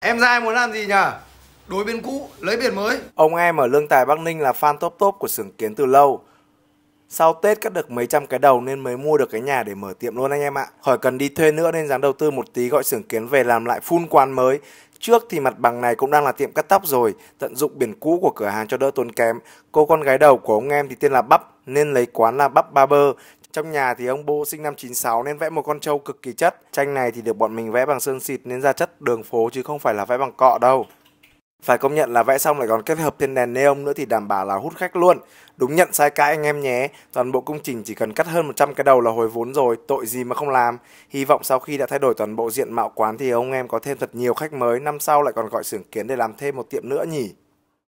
Em ra muốn làm gì nhờ? Đối biển cũ, lấy biển mới. Ông em ở Lương Tài Bắc Ninh là fan top top của xưởng kiến từ lâu. Sau Tết cắt được mấy trăm cái đầu nên mới mua được cái nhà để mở tiệm luôn anh em ạ. Khỏi cần đi thuê nữa nên dám đầu tư một tí gọi xưởng kiến về làm lại full quán mới. Trước thì mặt bằng này cũng đang là tiệm cắt tóc rồi, tận dụng biển cũ của cửa hàng cho đỡ tốn kém. Cô con gái đầu của ông em thì tên là Bắp nên lấy quán là Bắp Barber, trong nhà thì ông Bô sinh năm 96 nên vẽ một con trâu cực kỳ chất. Tranh này thì được bọn mình vẽ bằng sơn xịt nên ra chất đường phố chứ không phải là vẽ bằng cọ đâu. Phải công nhận là vẽ xong lại còn kết hợp thêm đèn neon nữa thì đảm bảo là hút khách luôn. Đúng nhận sai cái anh em nhé, toàn bộ công trình chỉ cần cắt hơn 100 cái đầu là hồi vốn rồi, tội gì mà không làm. Hy vọng sau khi đã thay đổi toàn bộ diện mạo quán thì ông em có thêm thật nhiều khách mới, năm sau lại còn gọi xưởng kiến để làm thêm một tiệm nữa nhỉ.